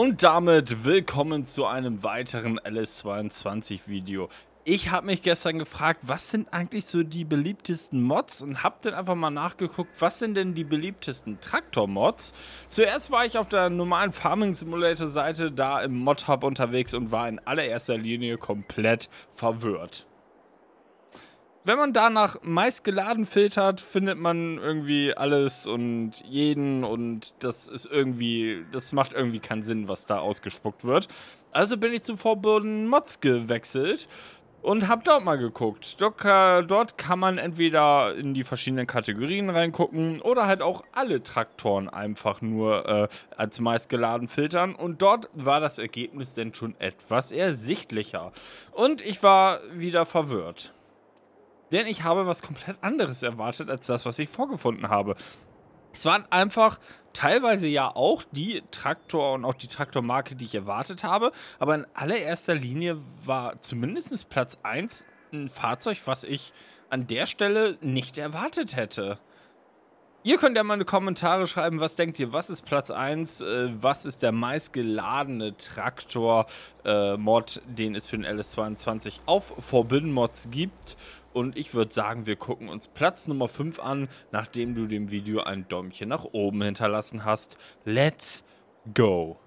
Und damit willkommen zu einem weiteren LS22 Video. Ich habe mich gestern gefragt, was sind eigentlich so die beliebtesten Mods und habe dann einfach mal nachgeguckt, was sind denn die beliebtesten Traktor-Mods. Zuerst war ich auf der normalen Farming Simulator Seite da im Mod-Hub unterwegs und war in allererster Linie komplett verwirrt wenn man danach meist geladen filtert, findet man irgendwie alles und jeden und das ist irgendwie, das macht irgendwie keinen Sinn, was da ausgespuckt wird. Also bin ich zu Forbidden Mods gewechselt und hab dort mal geguckt. Dort, äh, dort kann man entweder in die verschiedenen Kategorien reingucken oder halt auch alle Traktoren einfach nur äh, als geladen filtern. Und dort war das Ergebnis denn schon etwas ersichtlicher. Und ich war wieder verwirrt denn ich habe was komplett anderes erwartet als das, was ich vorgefunden habe. Es waren einfach teilweise ja auch die Traktor und auch die Traktormarke, die ich erwartet habe, aber in allererster Linie war zumindest Platz 1 ein Fahrzeug, was ich an der Stelle nicht erwartet hätte. Ihr könnt ja mal in die Kommentare schreiben, was denkt ihr, was ist Platz 1, äh, was ist der meistgeladene Traktor-Mod, äh, den es für den LS22 auf Forbidden Mods gibt. Und ich würde sagen, wir gucken uns Platz Nummer 5 an, nachdem du dem Video ein Däumchen nach oben hinterlassen hast. Let's go!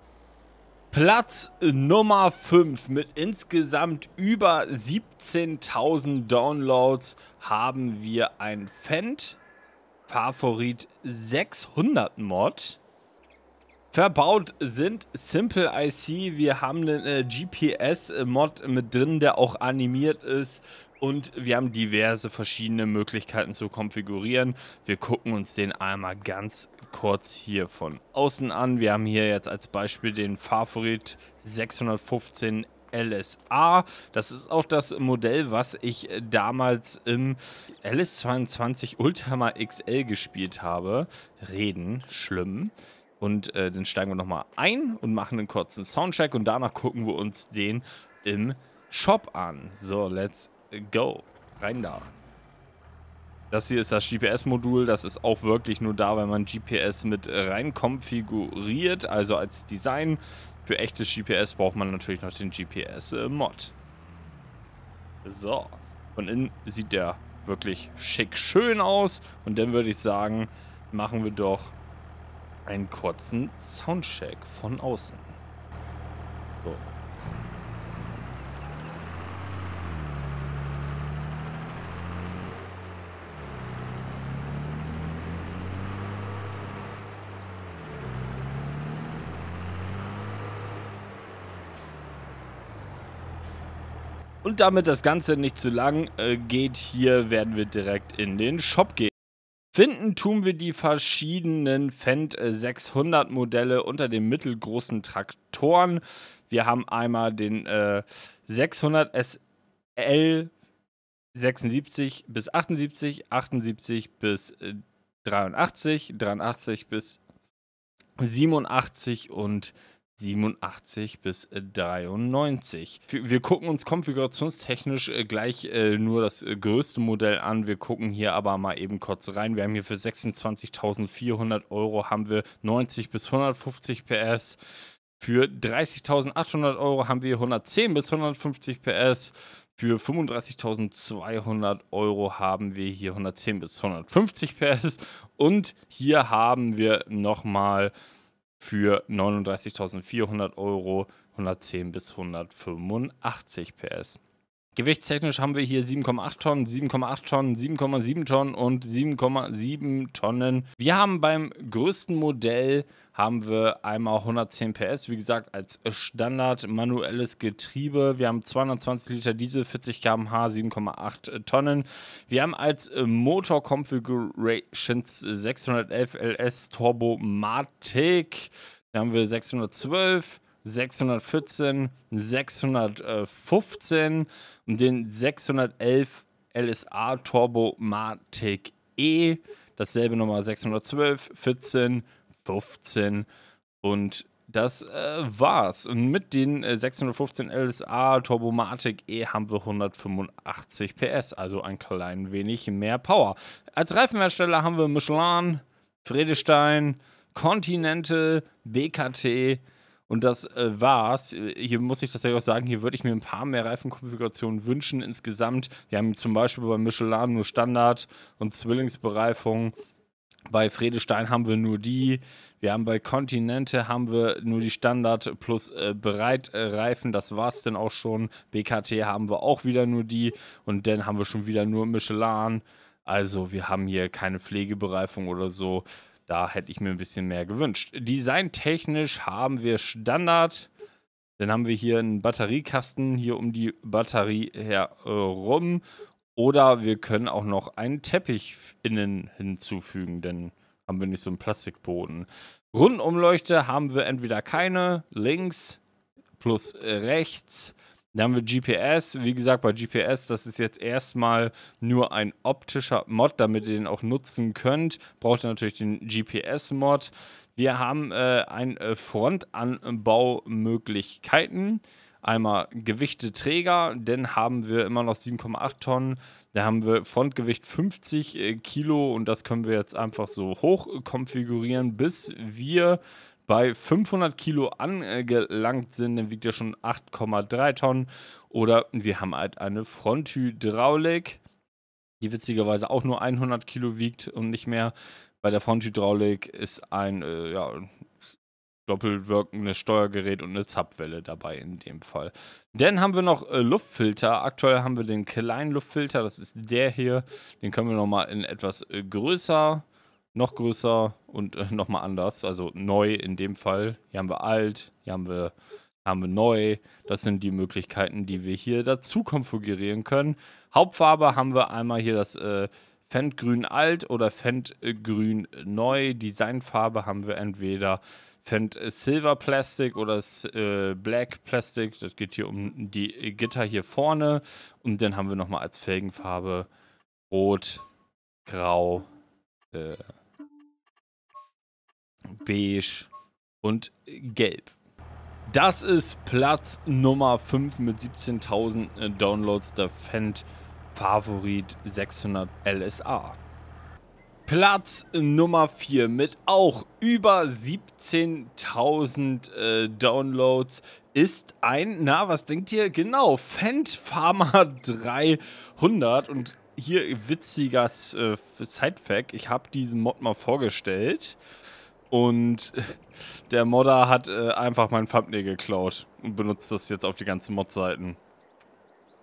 Platz Nummer 5 mit insgesamt über 17.000 Downloads haben wir ein Fendt Favorit 600 Mod. Verbaut sind Simple IC. Wir haben einen äh, GPS-Mod mit drin, der auch animiert ist. Und wir haben diverse verschiedene Möglichkeiten zu konfigurieren. Wir gucken uns den einmal ganz kurz hier von außen an. Wir haben hier jetzt als Beispiel den Favorit 615 LSA. Das ist auch das Modell, was ich äh, damals im LS22 Ultima XL gespielt habe. Reden, schlimm. Und äh, den steigen wir nochmal ein und machen einen kurzen Soundcheck und danach gucken wir uns den im Shop an. So, let's go. Rein da. Das hier ist das GPS-Modul, das ist auch wirklich nur da, wenn man GPS mit äh, rein konfiguriert, also als Design für echtes GPS braucht man natürlich noch den GPS-Mod. Äh, so. Von innen sieht der wirklich schick schön aus. Und dann würde ich sagen, machen wir doch einen kurzen Soundcheck von außen. So. Und damit das Ganze nicht zu lang äh, geht, hier werden wir direkt in den Shop gehen. Finden tun wir die verschiedenen Fendt 600 Modelle unter den mittelgroßen Traktoren. Wir haben einmal den äh, 600 SL 76 bis 78, 78 bis äh, 83, 83 bis 87 und 87. 87 bis 93. Äh, wir gucken uns konfigurationstechnisch äh, gleich äh, nur das größte Modell an. Wir gucken hier aber mal eben kurz rein. Wir haben hier für 26.400 Euro haben wir 90 bis 150 PS. Für 30.800 Euro haben wir 110 bis 150 PS. Für 35.200 Euro haben wir hier 110 bis 150 PS. Und hier haben wir nochmal für 39.400 Euro 110 bis 185 PS. Gewichtstechnisch haben wir hier 7,8 Tonnen, 7,8 Tonnen, 7,7 Tonnen und 7,7 Tonnen. Wir haben beim größten Modell haben wir einmal 110 PS, wie gesagt, als Standard manuelles Getriebe. Wir haben 220 Liter Diesel, 40 km/h, 7,8 Tonnen. Wir haben als äh, Motor Configurations 611 LS Turbo Matic. Da haben wir 612. 614, 615 und den 611 LSA Turbomatic E. Dasselbe nochmal 612, 14, 15 und das äh, war's. Und mit den äh, 615 LSA Turbomatic E haben wir 185 PS, also ein klein wenig mehr Power. Als Reifenhersteller haben wir Michelin, Fredestein, Continental, BKT, und das äh, war's. Hier muss ich tatsächlich auch sagen, hier würde ich mir ein paar mehr Reifenkonfigurationen wünschen insgesamt. Wir haben zum Beispiel bei Michelin nur Standard und Zwillingsbereifung. Bei Fredestein haben wir nur die. Wir haben bei Continente haben wir nur die Standard plus äh, Breitreifen. Das war's denn auch schon. BKT haben wir auch wieder nur die. Und dann haben wir schon wieder nur Michelin. Also wir haben hier keine Pflegebereifung oder so. Da hätte ich mir ein bisschen mehr gewünscht. Designtechnisch haben wir Standard. Dann haben wir hier einen Batteriekasten hier um die Batterie herum. Äh, Oder wir können auch noch einen Teppich innen hinzufügen, denn haben wir nicht so einen Plastikboden. Rundumleuchte haben wir entweder keine, links plus rechts. Dann haben wir GPS. Wie gesagt, bei GPS, das ist jetzt erstmal nur ein optischer Mod, damit ihr den auch nutzen könnt. Braucht ihr natürlich den GPS-Mod. Wir haben äh, ein äh, Frontanbaumöglichkeiten. Einmal Gewichteträger, denn haben wir immer noch 7,8 Tonnen. Da haben wir Frontgewicht 50 äh, Kilo und das können wir jetzt einfach so hoch konfigurieren, bis wir bei 500 Kilo angelangt sind, dann wiegt er schon 8,3 Tonnen. Oder wir haben halt eine Fronthydraulik, die witzigerweise auch nur 100 Kilo wiegt und nicht mehr. Bei der Fronthydraulik ist ein äh, ja, doppelt Steuergerät und eine Zapfwelle dabei in dem Fall. Dann haben wir noch äh, Luftfilter. Aktuell haben wir den kleinen Luftfilter, das ist der hier. Den können wir nochmal in etwas äh, größer noch größer und äh, nochmal anders. Also neu in dem Fall. Hier haben wir alt, hier haben wir, haben wir neu. Das sind die Möglichkeiten, die wir hier dazu konfigurieren können. Hauptfarbe haben wir einmal hier das äh, Fentgrün alt oder Fentgrün neu. Designfarbe haben wir entweder Fent äh, Silver Plastic oder äh, Black Plastic. Das geht hier um die Gitter hier vorne. Und dann haben wir nochmal als Felgenfarbe Rot, Grau, äh, beige und gelb. Das ist Platz Nummer 5 mit 17.000 äh, Downloads, der Fendt Favorit 600 LSA. Platz Nummer 4 mit auch über 17.000 äh, Downloads ist ein, na, was denkt ihr? Genau, Fendt Pharma 300 und hier witziger äh, Sidefact, ich habe diesen Mod mal vorgestellt. Und der Modder hat äh, einfach mein Thumbnail geklaut und benutzt das jetzt auf die ganzen Mod-Seiten.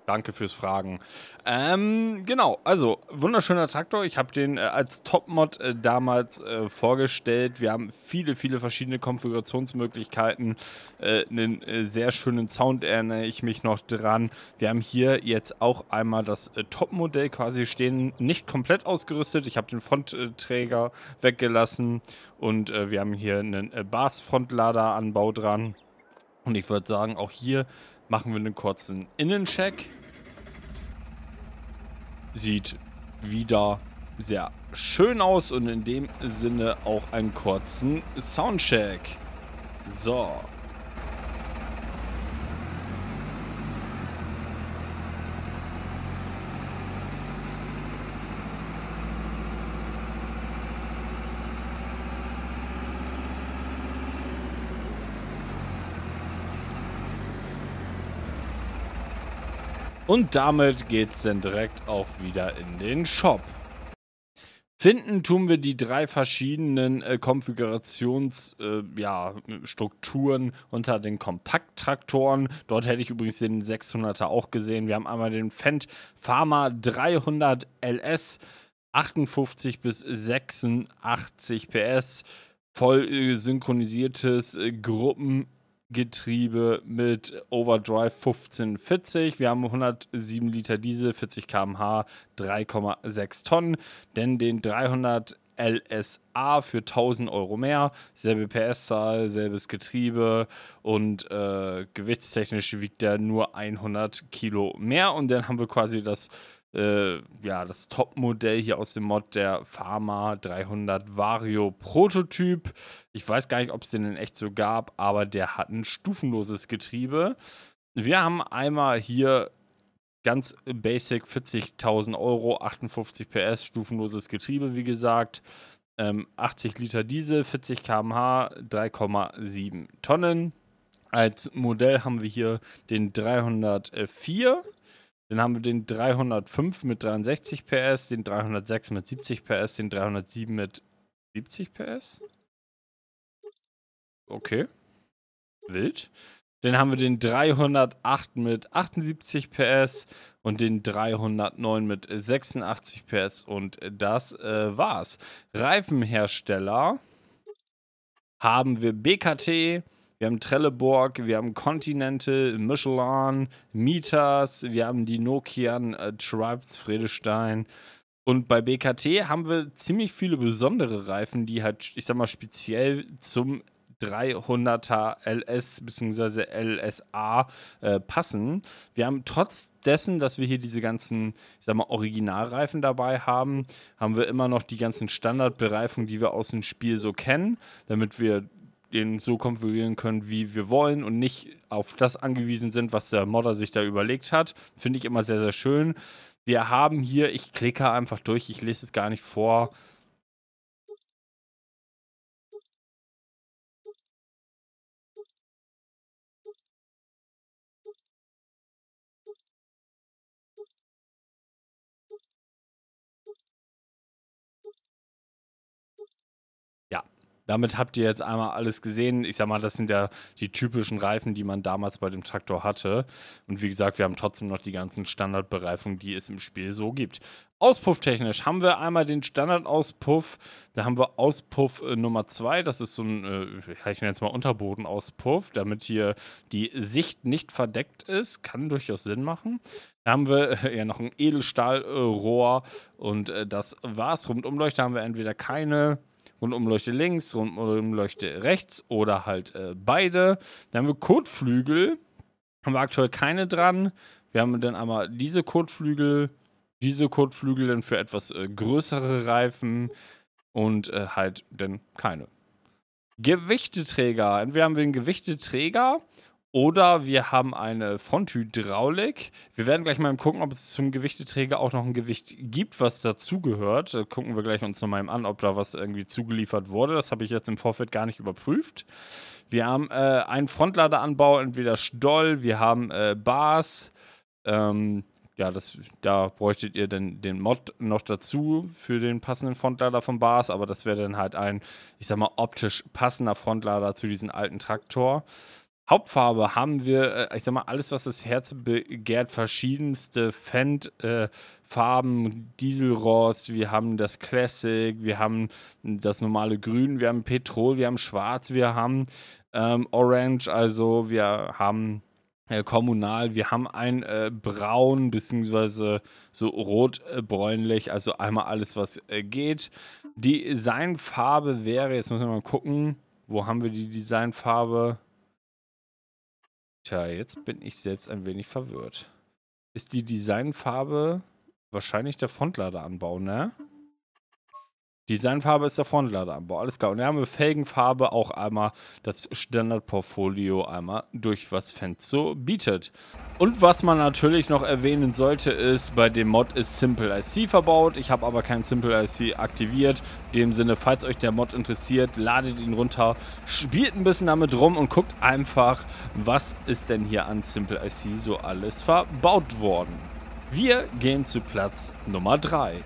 Danke fürs Fragen. Ähm, genau, also wunderschöner Traktor. Ich habe den äh, als Topmod äh, damals äh, vorgestellt. Wir haben viele, viele verschiedene Konfigurationsmöglichkeiten. Äh, einen äh, sehr schönen Sound erinnere ich mich noch dran. Wir haben hier jetzt auch einmal das äh, Top-Modell quasi stehen, nicht komplett ausgerüstet. Ich habe den Frontträger weggelassen und äh, wir haben hier einen bars frontlader anbau dran. Und ich würde sagen, auch hier machen wir einen kurzen Innencheck. Sieht wieder sehr schön aus und in dem Sinne auch einen kurzen Soundcheck. So, Und damit geht's dann direkt auch wieder in den Shop. Finden tun wir die drei verschiedenen äh, Konfigurationsstrukturen äh, ja, unter den Kompakttraktoren. Dort hätte ich übrigens den 600er auch gesehen. Wir haben einmal den Fendt Pharma 300 LS, 58 bis 86 PS, voll äh, synchronisiertes äh, Gruppen Getriebe mit Overdrive 1540. Wir haben 107 Liter Diesel, 40 km/h, 3,6 Tonnen. Denn den 300 LSA für 1000 Euro mehr. Selbe PS-Zahl, selbes Getriebe und äh, gewichtstechnisch wiegt der nur 100 Kilo mehr. Und dann haben wir quasi das äh, ja, das Top-Modell hier aus dem Mod, der Pharma 300 Vario Prototyp. Ich weiß gar nicht, ob es den in echt so gab, aber der hat ein stufenloses Getriebe. Wir haben einmal hier ganz basic 40.000 Euro, 58 PS, stufenloses Getriebe, wie gesagt. Ähm, 80 Liter Diesel, 40 km/h, 3,7 Tonnen. Als Modell haben wir hier den 304 dann haben wir den 305 mit 63 PS, den 306 mit 70 PS, den 307 mit 70 PS. Okay. Wild. Dann haben wir den 308 mit 78 PS und den 309 mit 86 PS und das äh, war's. Reifenhersteller haben wir BKT, wir haben Trelleborg, wir haben Continental, Michelin, Mieters, wir haben die Nokian, äh, Tribes, Fredestein. Und bei BKT haben wir ziemlich viele besondere Reifen, die halt, ich sag mal, speziell zum 300er LS bzw. LSA äh, passen. Wir haben trotz dessen, dass wir hier diese ganzen, ich sag mal, Originalreifen dabei haben, haben wir immer noch die ganzen Standardbereifungen, die wir aus dem Spiel so kennen, damit wir den so konfigurieren können, wie wir wollen und nicht auf das angewiesen sind, was der Modder sich da überlegt hat. Finde ich immer sehr, sehr schön. Wir haben hier, ich klicke einfach durch, ich lese es gar nicht vor, Damit habt ihr jetzt einmal alles gesehen. Ich sag mal, das sind ja die typischen Reifen, die man damals bei dem Traktor hatte. Und wie gesagt, wir haben trotzdem noch die ganzen Standardbereifungen, die es im Spiel so gibt. Auspufftechnisch haben wir einmal den Standardauspuff, da haben wir Auspuff äh, Nummer 2, das ist so ein, äh, ich nenne es mal Unterbodenauspuff, damit hier die Sicht nicht verdeckt ist, kann durchaus Sinn machen. Da haben wir äh, ja noch ein Edelstahlrohr und äh, das war's. Rundumleuchter haben wir entweder keine, Rundumleuchte links, Rundumleuchte rechts oder halt äh, beide. Dann haben wir Kotflügel. Haben wir aktuell keine dran. Wir haben dann einmal diese Kotflügel, diese Kotflügel dann für etwas äh, größere Reifen und äh, halt dann keine. Gewichteträger. Entweder haben wir einen Gewichteträger oder wir haben eine Fronthydraulik. Wir werden gleich mal gucken, ob es zum Gewichteträger auch noch ein Gewicht gibt, was dazugehört. Äh, gucken wir gleich uns nochmal an, ob da was irgendwie zugeliefert wurde. Das habe ich jetzt im Vorfeld gar nicht überprüft. Wir haben äh, einen Frontladeranbau, entweder Stoll, wir haben äh, Bars. Ähm, ja, das, da bräuchtet ihr denn den Mod noch dazu für den passenden Frontlader von Bars, aber das wäre dann halt ein, ich sag mal, optisch passender Frontlader zu diesem alten Traktor. Hauptfarbe haben wir, äh, ich sag mal, alles, was das Herz begehrt, verschiedenste Fendt-Farben, äh, Dieselrost, wir haben das Classic, wir haben das normale Grün, wir haben Petrol, wir haben Schwarz, wir haben ähm, Orange, also wir haben äh, kommunal, wir haben ein äh, Braun, beziehungsweise so rot-bräunlich, äh, also einmal alles, was geht. Die Designfarbe wäre, jetzt müssen wir mal gucken, wo haben wir die Designfarbe? Tja, jetzt bin ich selbst ein wenig verwirrt. Ist die Designfarbe wahrscheinlich der Frontladeranbau, ne? Designfarbe ist der Frontladeranbau, alles klar. Und wir haben wir Felgenfarbe auch einmal das Standardportfolio einmal durch, was Fenzo bietet. Und was man natürlich noch erwähnen sollte, ist, bei dem Mod ist Simple IC verbaut. Ich habe aber kein Simple IC aktiviert. In dem Sinne, falls euch der Mod interessiert, ladet ihn runter, spielt ein bisschen damit rum und guckt einfach, was ist denn hier an Simple IC so alles verbaut worden. Wir gehen zu Platz Nummer 3.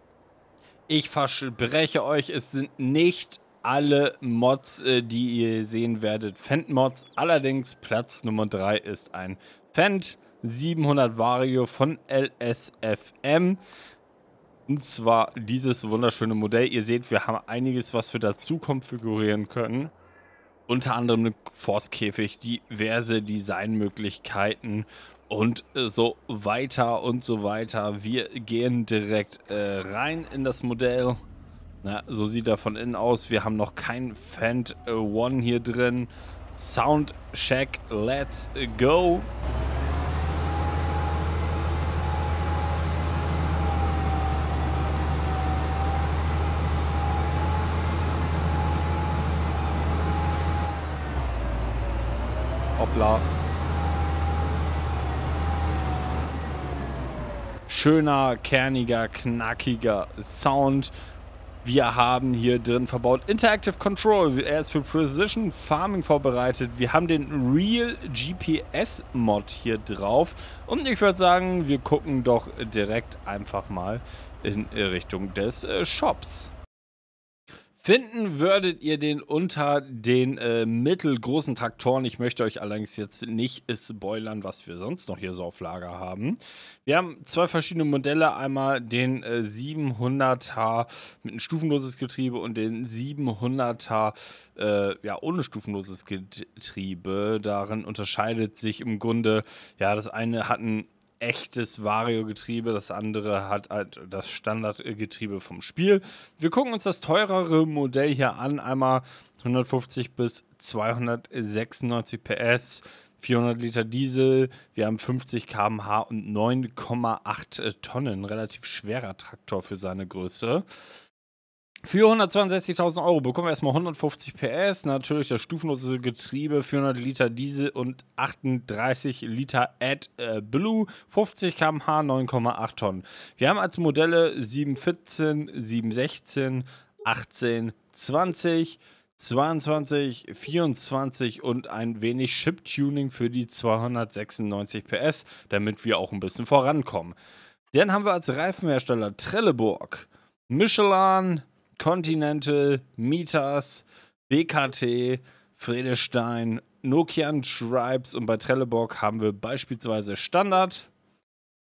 Ich verspreche euch, es sind nicht alle Mods, äh, die ihr sehen werdet, fendt mods Allerdings Platz Nummer 3 ist ein Fendt 700 Vario von LSFM. Und zwar dieses wunderschöne Modell. Ihr seht, wir haben einiges, was wir dazu konfigurieren können. Unter anderem eine Forstkäfig, diverse Designmöglichkeiten und äh, so weiter und so weiter. Wir gehen direkt äh, rein in das Modell. Na, so sieht er von innen aus. Wir haben noch kein Fend äh, One hier drin. Soundcheck, let's go. Hoppla. schöner, kerniger, knackiger Sound. Wir haben hier drin verbaut Interactive Control. Er ist für Precision Farming vorbereitet. Wir haben den Real GPS Mod hier drauf. Und ich würde sagen, wir gucken doch direkt einfach mal in Richtung des äh, Shops. Finden würdet ihr den unter den äh, mittelgroßen Traktoren. Ich möchte euch allerdings jetzt nicht spoilern, was wir sonst noch hier so auf Lager haben. Wir haben zwei verschiedene Modelle. Einmal den äh, 700er mit einem stufenloses Getriebe und den 700er äh, ja, ohne stufenloses Getriebe. Darin unterscheidet sich im Grunde, ja, das eine hat einen echtes Vario-Getriebe, das andere hat halt das Standardgetriebe vom Spiel. Wir gucken uns das teurere Modell hier an, einmal 150 bis 296 PS, 400 Liter Diesel, wir haben 50 km/h und 9,8 Tonnen, relativ schwerer Traktor für seine Größe. Für 162.000 Euro bekommen wir erstmal 150 PS, natürlich das stufenlose Getriebe, 400 Liter Diesel und 38 Liter Ad äh, Blue, 50 km/h, 9,8 Tonnen. Wir haben als Modelle 714, 716, 18, 20, 22, 24 und ein wenig Chip-Tuning für die 296 PS, damit wir auch ein bisschen vorankommen. Dann haben wir als Reifenhersteller Trelleborg, Michelin, Continental, Mitas, BKT, Fredestein, Nokian Tribes und bei Trelleborg haben wir beispielsweise Standard.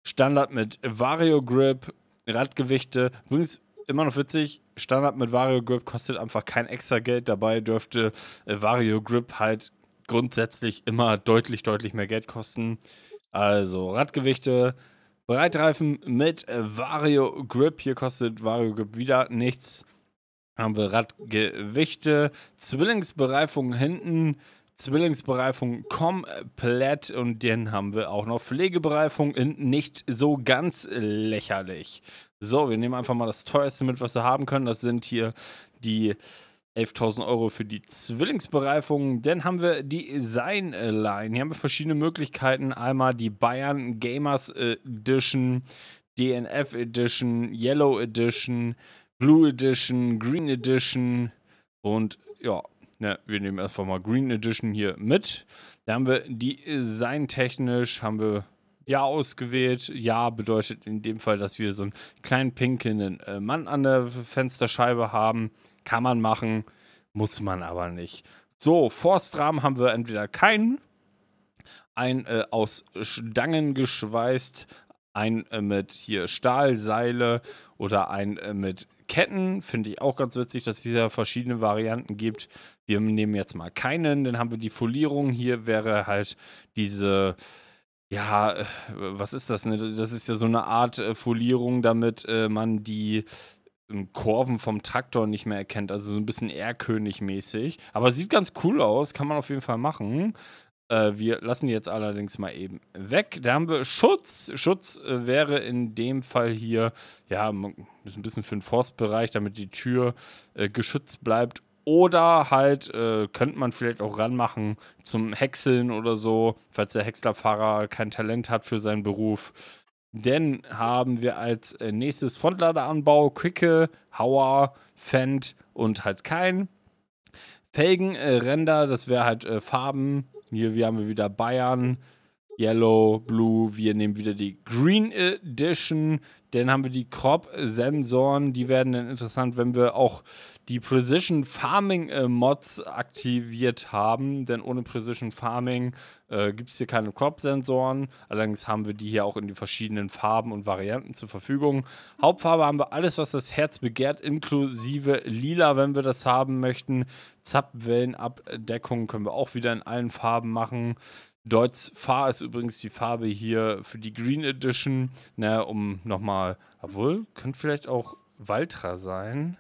Standard mit Vario Grip, Radgewichte. Übrigens immer noch witzig, Standard mit Vario Grip kostet einfach kein extra Geld. Dabei dürfte äh, Vario Grip halt grundsätzlich immer deutlich, deutlich mehr Geld kosten. Also Radgewichte, Breitreifen mit Vario Grip. Hier kostet Vario Grip wieder nichts. Haben wir Radgewichte, Zwillingsbereifung hinten, Zwillingsbereifung komplett und dann haben wir auch noch. Pflegebereifung in nicht so ganz lächerlich. So, wir nehmen einfach mal das teuerste mit, was wir haben können. Das sind hier die 11.000 Euro für die Zwillingsbereifung. Dann haben wir die Design-Line. Hier haben wir verschiedene Möglichkeiten. Einmal die Bayern Gamers Edition, DNF Edition, Yellow Edition, Blue Edition, Green Edition und ja, ne, wir nehmen erstmal mal Green Edition hier mit. Dann haben wir die Design technisch, haben wir ja ausgewählt. Ja bedeutet in dem Fall, dass wir so einen kleinen pinken äh, Mann an der Fensterscheibe haben. Kann man machen, muss man aber nicht. So, Forstrahmen haben wir entweder keinen, ein äh, aus Stangen geschweißt, ein äh, mit hier Stahlseile oder ein äh, mit Ketten. Finde ich auch ganz witzig, dass es ja verschiedene Varianten gibt. Wir nehmen jetzt mal keinen, dann haben wir die Folierung. Hier wäre halt diese, ja, äh, was ist das? Ne? Das ist ja so eine Art äh, Folierung, damit äh, man die Kurven vom Traktor nicht mehr erkennt. Also so ein bisschen Erkönig-mäßig. Aber sieht ganz cool aus, kann man auf jeden Fall machen. Äh, wir lassen die jetzt allerdings mal eben weg. Da haben wir Schutz. Schutz äh, wäre in dem Fall hier, ja, ein bisschen für den Forstbereich, damit die Tür äh, geschützt bleibt. Oder halt, äh, könnte man vielleicht auch ranmachen zum Häckseln oder so, falls der Häckslerfahrer kein Talent hat für seinen Beruf denn haben wir als äh, nächstes Frontladeranbau, Quicke, Hauer, Fendt und halt kein. Felgenränder, äh, das wäre halt äh, Farben. Hier wir haben wir wieder Bayern, Yellow, Blue. Wir nehmen wieder die Green Edition. Dann haben wir die Crop-Sensoren. Die werden dann interessant, wenn wir auch die Precision Farming äh, Mods aktiviert haben, denn ohne Precision Farming äh, gibt es hier keine Crop-Sensoren. Allerdings haben wir die hier auch in die verschiedenen Farben und Varianten zur Verfügung. Hauptfarbe haben wir alles, was das Herz begehrt, inklusive Lila, wenn wir das haben möchten. Zapwellenabdeckung können wir auch wieder in allen Farben machen. Deutz Fahr ist übrigens die Farbe hier für die Green Edition, ne, um nochmal, obwohl, könnte vielleicht auch Valtra sein.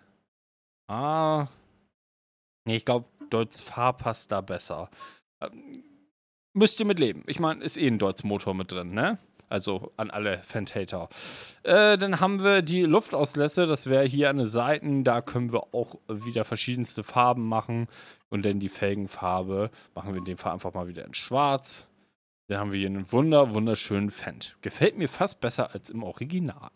Ah. Nee, ich glaube, Deutz Fahr passt da besser. Ähm, müsst ihr mitleben. Ich meine, ist eh ein Deutz Motor mit drin, ne? Also an alle Fantater. Äh, dann haben wir die Luftauslässe. Das wäre hier an den Seiten. Da können wir auch wieder verschiedenste Farben machen. Und dann die Felgenfarbe machen wir in dem Fall einfach mal wieder in schwarz. Dann haben wir hier einen wunder, wunderschönen Fendt. Gefällt mir fast besser als im Original.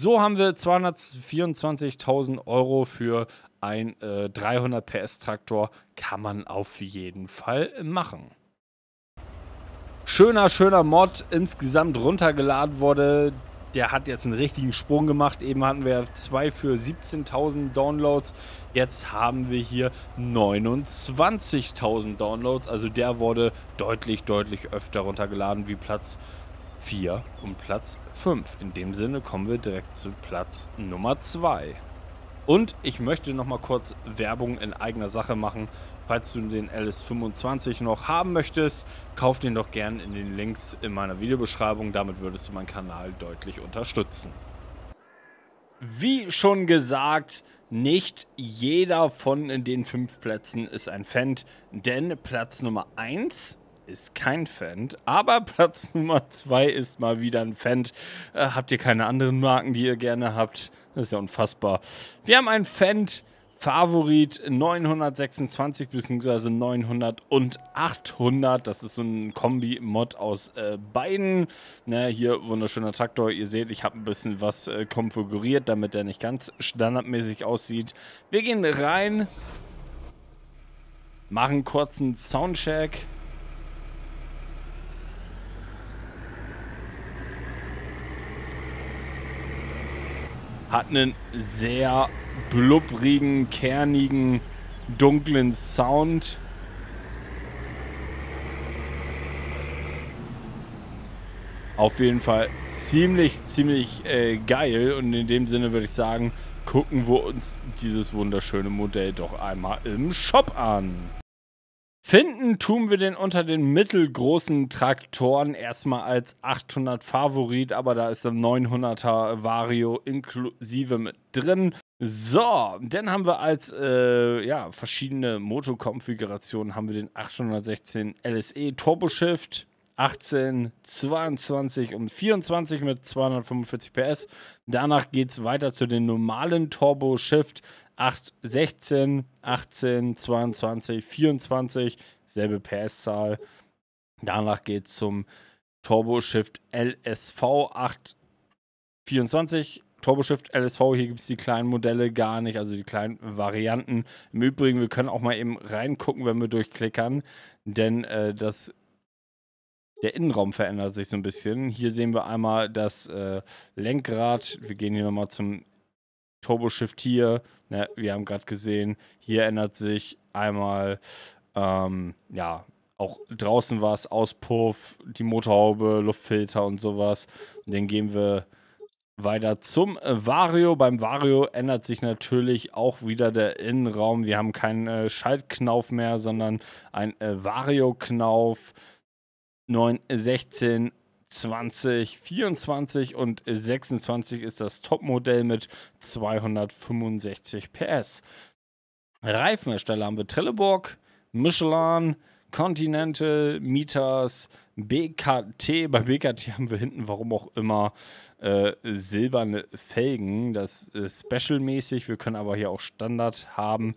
So haben wir 224.000 Euro für ein äh, 300 PS Traktor. Kann man auf jeden Fall machen. Schöner, schöner Mod. Insgesamt runtergeladen wurde. Der hat jetzt einen richtigen Sprung gemacht. Eben hatten wir zwei für 17.000 Downloads. Jetzt haben wir hier 29.000 Downloads. Also der wurde deutlich, deutlich öfter runtergeladen wie Platz 4 und Platz 5. In dem Sinne kommen wir direkt zu Platz Nummer 2. Und ich möchte nochmal kurz Werbung in eigener Sache machen. Falls du den LS25 noch haben möchtest, kauf den doch gern in den Links in meiner Videobeschreibung. Damit würdest du meinen Kanal deutlich unterstützen. Wie schon gesagt, nicht jeder von den fünf Plätzen ist ein Fan, denn Platz Nummer 1 ist kein Fan. aber Platz Nummer 2 ist mal wieder ein Fan. Äh, habt ihr keine anderen Marken, die ihr gerne habt? Das ist ja unfassbar. Wir haben einen Fan. Favorit 926 bzw. 900 und 800. Das ist so ein Kombi-Mod aus äh, beiden. Ne, hier wunderschöner Traktor. Ihr seht, ich habe ein bisschen was äh, konfiguriert, damit der nicht ganz standardmäßig aussieht. Wir gehen rein, machen kurzen Soundcheck. Hat einen sehr blubbrigen, kernigen, dunklen Sound. Auf jeden Fall ziemlich, ziemlich äh, geil. Und in dem Sinne würde ich sagen, gucken wir uns dieses wunderschöne Modell doch einmal im Shop an. Finden tun wir den unter den mittelgroßen Traktoren erstmal als 800 Favorit, aber da ist der 900er Vario inklusive mit drin. So, dann haben wir als äh, ja, verschiedene Motorkonfigurationen haben wir den 816 LSE Turbo Shift, 18, 22 und 24 mit 245 PS. Danach geht es weiter zu den normalen Turbo Shift 8, 16, 18, 22, 24, selbe PS-Zahl. Danach geht es zum Turbo Shift LSV 8, 24, Shift LSV, hier gibt es die kleinen Modelle gar nicht, also die kleinen Varianten. Im Übrigen, wir können auch mal eben reingucken, wenn wir durchklickern, denn äh, das der Innenraum verändert sich so ein bisschen. Hier sehen wir einmal das äh, Lenkrad. Wir gehen hier nochmal zum Turbo Shift hier. Ne, wir haben gerade gesehen, hier ändert sich einmal, ähm, ja, auch draußen was, Auspuff, die Motorhaube, Luftfilter und sowas. Und dann gehen wir weiter zum Vario. Beim Vario ändert sich natürlich auch wieder der Innenraum. Wir haben keinen äh, Schaltknauf mehr, sondern ein äh, Vario-Knauf. 9, 16, 20, 24 und 26 ist das Topmodell mit 265 PS. Reifenhersteller haben wir Trelleborg, Michelin, Continental, Mitas, BKT. Bei BKT haben wir hinten, warum auch immer, äh, silberne Felgen. Das ist specialmäßig. Wir können aber hier auch Standard haben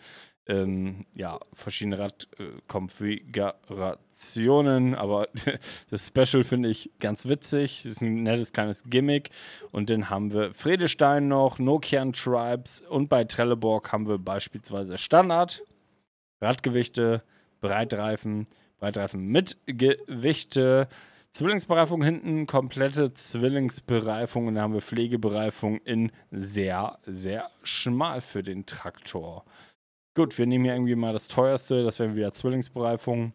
ähm, ja, verschiedene Radkonfigurationen, äh, aber das Special finde ich ganz witzig. Das Ist ein nettes kleines Gimmick. Und dann haben wir Fredestein noch, Nokian Tribes und bei Trelleborg haben wir beispielsweise Standard, Radgewichte, Breitreifen, Breitreifen mit Gewichte, Zwillingsbereifung hinten, komplette Zwillingsbereifung und dann haben wir Pflegebereifung in sehr, sehr schmal für den Traktor. Gut, wir nehmen hier irgendwie mal das teuerste. Das wären wieder Zwillingsbereifung.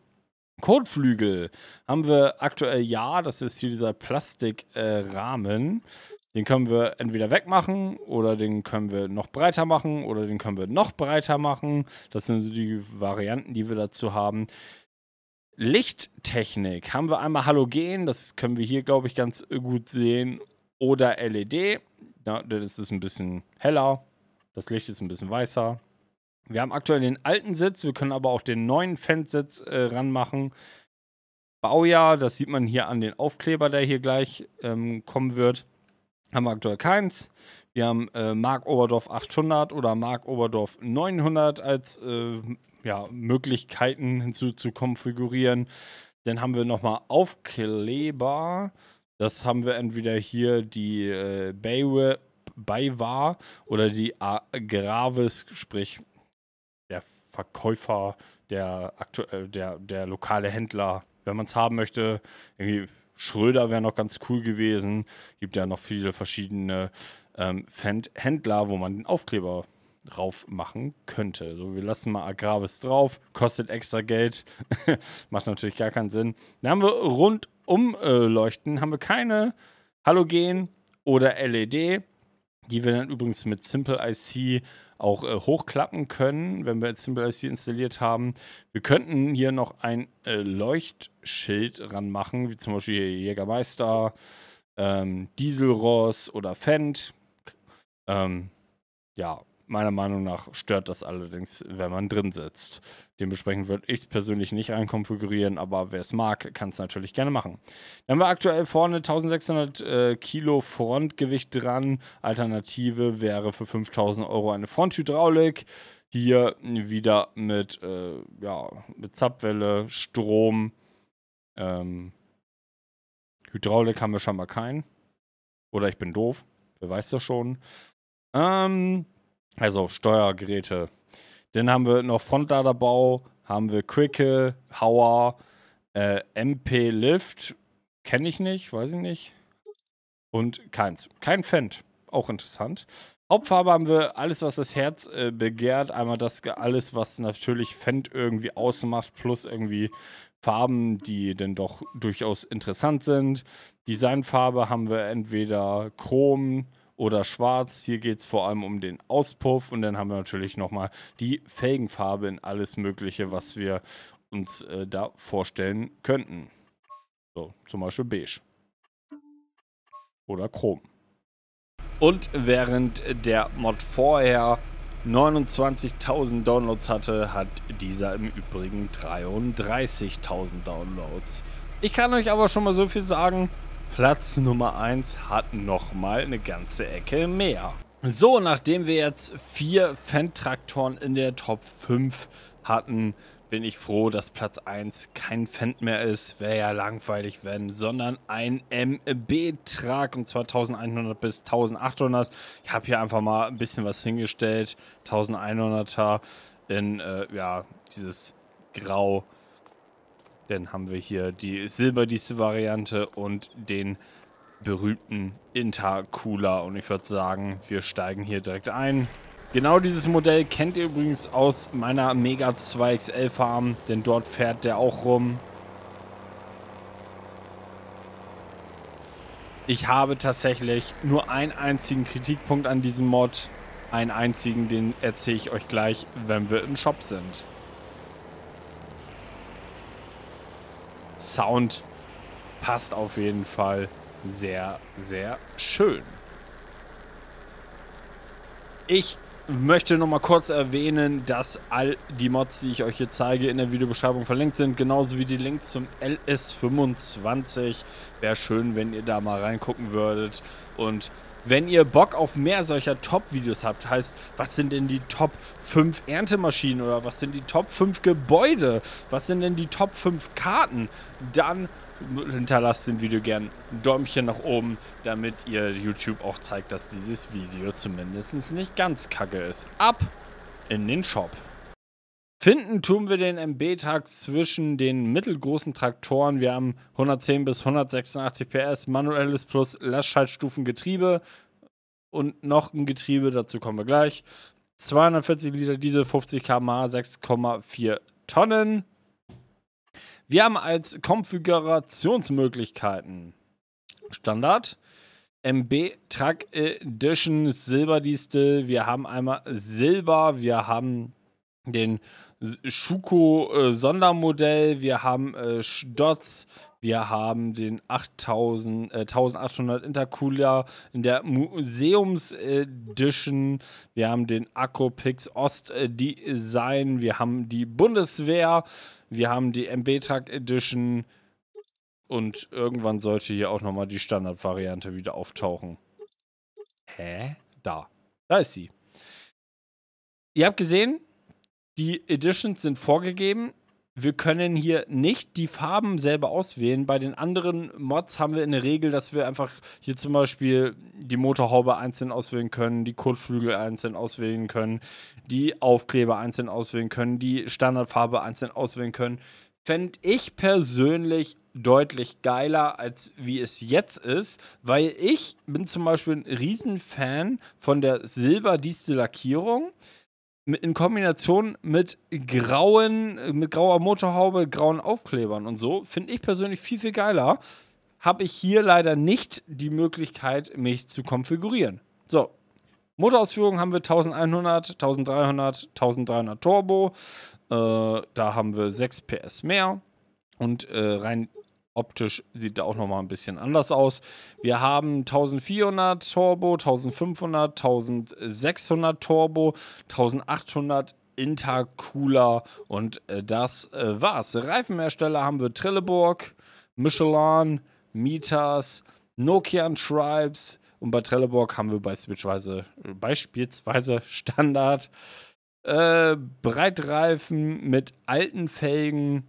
Kotflügel haben wir aktuell ja. Das ist hier dieser Plastikrahmen. Äh, den können wir entweder wegmachen oder den können wir noch breiter machen oder den können wir noch breiter machen. Das sind so die Varianten, die wir dazu haben. Lichttechnik haben wir einmal Halogen. Das können wir hier, glaube ich, ganz gut sehen. Oder LED. Ja, dann ist es ein bisschen heller. Das Licht ist ein bisschen weißer. Wir haben aktuell den alten Sitz, wir können aber auch den neuen Fansitz äh, ranmachen. Baujahr, das sieht man hier an den Aufkleber, der hier gleich ähm, kommen wird. Haben wir aktuell keins. Wir haben äh, Mark Oberdorf 800 oder Mark Oberdorf 900 als äh, ja, Möglichkeiten hinzu zu konfigurieren. Dann haben wir nochmal Aufkleber. Das haben wir entweder hier die äh, Baywa oder die Agravis, sprich der Verkäufer, der, aktuell, äh, der, der lokale Händler, wenn man es haben möchte. Irgendwie Schröder wäre noch ganz cool gewesen. Gibt ja noch viele verschiedene ähm, Händler, wo man den Aufkleber drauf machen könnte. So, wir lassen mal Agravis drauf, kostet extra Geld, macht natürlich gar keinen Sinn. Dann haben wir rundum äh, Leuchten, haben wir keine Halogen oder LED die wir dann übrigens mit Simple IC auch äh, hochklappen können, wenn wir jetzt Simple IC installiert haben. Wir könnten hier noch ein äh, Leuchtschild ranmachen, wie zum Beispiel Jägermeister, ähm, Dieselross oder Fendt. Ähm, ja, Meiner Meinung nach stört das allerdings, wenn man drin sitzt. Dementsprechend würde ich es persönlich nicht einkonfigurieren, aber wer es mag, kann es natürlich gerne machen. Dann haben wir aktuell vorne 1600 äh, Kilo Frontgewicht dran. Alternative wäre für 5000 Euro eine Fronthydraulik. Hier wieder mit, äh, ja, mit Zapfwelle, Strom. Ähm, Hydraulik haben wir schon mal keinen. Oder ich bin doof. Wer weiß das schon. Ähm, also Steuergeräte. Dann haben wir noch Frontladerbau, haben wir Quicke, Hauer, äh, MP Lift, kenne ich nicht, weiß ich nicht. Und keins. Kein Fendt. Auch interessant. Hauptfarbe haben wir alles, was das Herz äh, begehrt. Einmal das alles, was natürlich Fendt irgendwie ausmacht, plus irgendwie Farben, die denn doch durchaus interessant sind. Designfarbe haben wir entweder Chrom, oder schwarz. Hier geht es vor allem um den Auspuff und dann haben wir natürlich nochmal die Felgenfarbe in alles Mögliche, was wir uns äh, da vorstellen könnten. So, zum Beispiel beige. Oder chrom. Und während der Mod vorher 29.000 Downloads hatte, hat dieser im Übrigen 33.000 Downloads. Ich kann euch aber schon mal so viel sagen, Platz Nummer 1 hat nochmal eine ganze Ecke mehr. So, nachdem wir jetzt vier Fendt-Traktoren in der Top 5 hatten, bin ich froh, dass Platz 1 kein Fendt mehr ist. Wäre ja langweilig, wenn, sondern ein MB-Trag und zwar 1100 bis 1800. Ich habe hier einfach mal ein bisschen was hingestellt. 1100er in, äh, ja, dieses Grau. Dann haben wir hier die Silberdiese-Variante und den berühmten Intercooler. Und ich würde sagen, wir steigen hier direkt ein. Genau dieses Modell kennt ihr übrigens aus meiner Mega 2XL Farm, denn dort fährt der auch rum. Ich habe tatsächlich nur einen einzigen Kritikpunkt an diesem Mod. Einen einzigen, den erzähle ich euch gleich, wenn wir im Shop sind. Sound passt auf jeden Fall sehr, sehr schön. Ich möchte nochmal kurz erwähnen, dass all die Mods, die ich euch hier zeige, in der Videobeschreibung verlinkt sind, genauso wie die Links zum LS25. Wäre schön, wenn ihr da mal reingucken würdet und wenn ihr Bock auf mehr solcher Top-Videos habt, heißt, was sind denn die Top 5 Erntemaschinen oder was sind die Top 5 Gebäude, was sind denn die Top 5 Karten, dann hinterlasst dem Video gern ein Däumchen nach oben, damit ihr YouTube auch zeigt, dass dieses Video zumindest nicht ganz kacke ist. Ab in den Shop. Finden tun wir den MB-Takt zwischen den mittelgroßen Traktoren. Wir haben 110 bis 186 PS, manuelles plus Lastschaltstufengetriebe und noch ein Getriebe, dazu kommen wir gleich. 240 Liter Diesel, 50 km/h, 6,4 Tonnen. Wir haben als Konfigurationsmöglichkeiten Standard, MB Truck Edition, Silberdiesel. Wir haben einmal Silber, wir haben den Schuko-Sondermodell, äh, wir haben äh, Stotz, wir haben den 8000, äh, 1800 Intercooler in der Museums Edition. Wir haben den Acropix Ost Design. Wir haben die Bundeswehr. Wir haben die MB-Truck Edition. Und irgendwann sollte hier auch nochmal die Standardvariante wieder auftauchen. Hä? Da. Da ist sie. Ihr habt gesehen, die Editions sind vorgegeben. Wir können hier nicht die Farben selber auswählen. Bei den anderen Mods haben wir in der Regel, dass wir einfach hier zum Beispiel die Motorhaube einzeln auswählen können, die Kotflügel einzeln auswählen können, die Aufkleber einzeln auswählen können, die Standardfarbe einzeln auswählen können. Fände ich persönlich deutlich geiler, als wie es jetzt ist, weil ich bin zum Beispiel ein Riesenfan von der Silberdistel-Lackierung. lackierung in Kombination mit grauen, mit grauer Motorhaube, grauen Aufklebern und so, finde ich persönlich viel, viel geiler. Habe ich hier leider nicht die Möglichkeit, mich zu konfigurieren. So, Motorausführung haben wir 1100, 1300, 1300 Turbo. Äh, da haben wir 6 PS mehr. Und äh, rein optisch sieht er auch nochmal ein bisschen anders aus. Wir haben 1400 Turbo, 1500, 1600 Turbo, 1800 Intercooler und äh, das äh, war's. Reifenhersteller haben wir Trelleborg, Michelin, Mitas, Nokian Tribes und bei Trelleborg haben wir beispielsweise, äh, beispielsweise Standard äh, Breitreifen mit alten Felgen,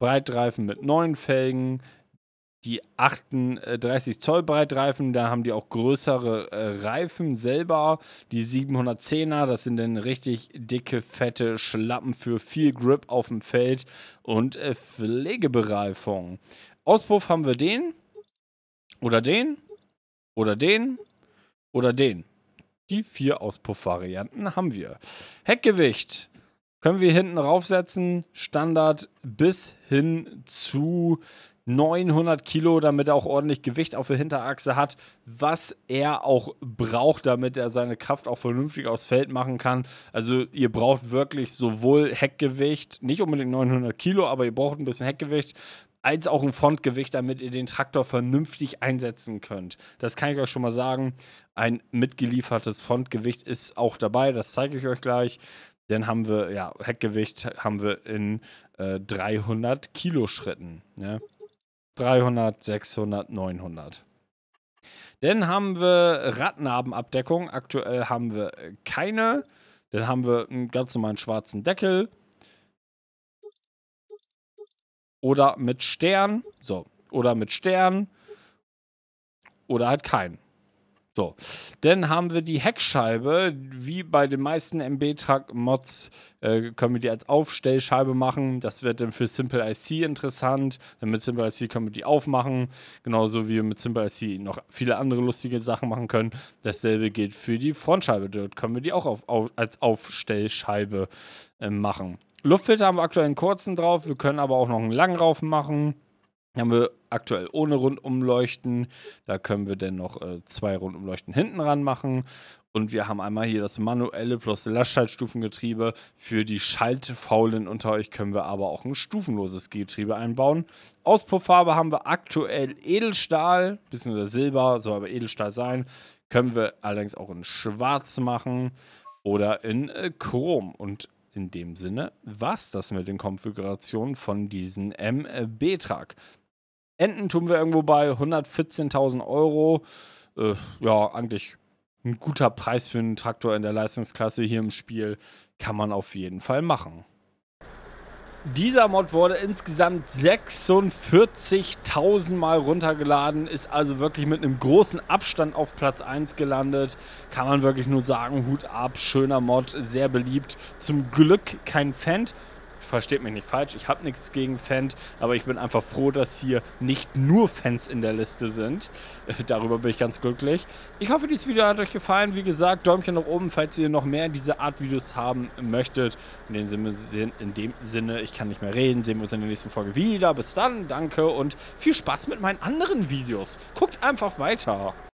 Breitreifen mit neuen Felgen, die 38 äh, Zoll Breitreifen, da haben die auch größere äh, Reifen selber. Die 710er, das sind dann richtig dicke, fette Schlappen für viel Grip auf dem Feld und äh, Pflegebereifung. Auspuff haben wir den oder den oder den oder den. Die vier Auspuffvarianten haben wir. Heckgewicht können wir hinten raufsetzen, Standard bis hin zu 900 Kilo, damit er auch ordentlich Gewicht auf der Hinterachse hat, was er auch braucht, damit er seine Kraft auch vernünftig aufs Feld machen kann. Also ihr braucht wirklich sowohl Heckgewicht, nicht unbedingt 900 Kilo, aber ihr braucht ein bisschen Heckgewicht, als auch ein Frontgewicht, damit ihr den Traktor vernünftig einsetzen könnt. Das kann ich euch schon mal sagen. Ein mitgeliefertes Frontgewicht ist auch dabei, das zeige ich euch gleich. Dann haben wir, ja, Heckgewicht haben wir in äh, 300 Kilo Schritten. Ne? 300, 600, 900. Dann haben wir Radnarbenabdeckung. Aktuell haben wir äh, keine. Dann haben wir einen ganz normalen schwarzen Deckel. Oder mit Stern. So. Oder mit Stern. Oder halt keinen. So, dann haben wir die Heckscheibe. Wie bei den meisten MB-Truck-Mods äh, können wir die als Aufstellscheibe machen. Das wird dann für Simple IC interessant. Dann mit Simple IC können wir die aufmachen. Genauso wie wir mit Simple IC noch viele andere lustige Sachen machen können. Dasselbe gilt für die Frontscheibe. Dort können wir die auch auf, auf, als Aufstellscheibe äh, machen. Luftfilter haben wir aktuell einen kurzen drauf. Wir können aber auch noch einen langen drauf machen haben wir aktuell ohne Rundumleuchten. Da können wir dann noch äh, zwei Rundumleuchten hinten ran machen. Und wir haben einmal hier das manuelle plus Lastschaltstufengetriebe. Für die Schaltfaulen unter euch können wir aber auch ein stufenloses Getriebe einbauen. Auspufffarbe haben wir aktuell Edelstahl, bisschen oder Silber, soll aber Edelstahl sein. Können wir allerdings auch in Schwarz machen oder in äh, Chrom. Und in dem Sinne war es das mit den Konfigurationen von diesem MB-Trag. Äh, Enden tun wir irgendwo bei 114.000 Euro. Äh, ja, eigentlich ein guter Preis für einen Traktor in der Leistungsklasse hier im Spiel. Kann man auf jeden Fall machen. Dieser Mod wurde insgesamt 46.000 Mal runtergeladen, ist also wirklich mit einem großen Abstand auf Platz 1 gelandet. Kann man wirklich nur sagen, Hut ab, schöner Mod, sehr beliebt. Zum Glück kein Fan versteht mich nicht falsch, ich habe nichts gegen Fans, aber ich bin einfach froh, dass hier nicht nur Fans in der Liste sind. Äh, darüber bin ich ganz glücklich. Ich hoffe, dieses Video hat euch gefallen. Wie gesagt, Däumchen nach oben, falls ihr noch mehr diese Art Videos haben möchtet. In dem Sinne, in dem Sinne ich kann nicht mehr reden. Sehen wir uns in der nächsten Folge wieder. Bis dann, danke und viel Spaß mit meinen anderen Videos. Guckt einfach weiter.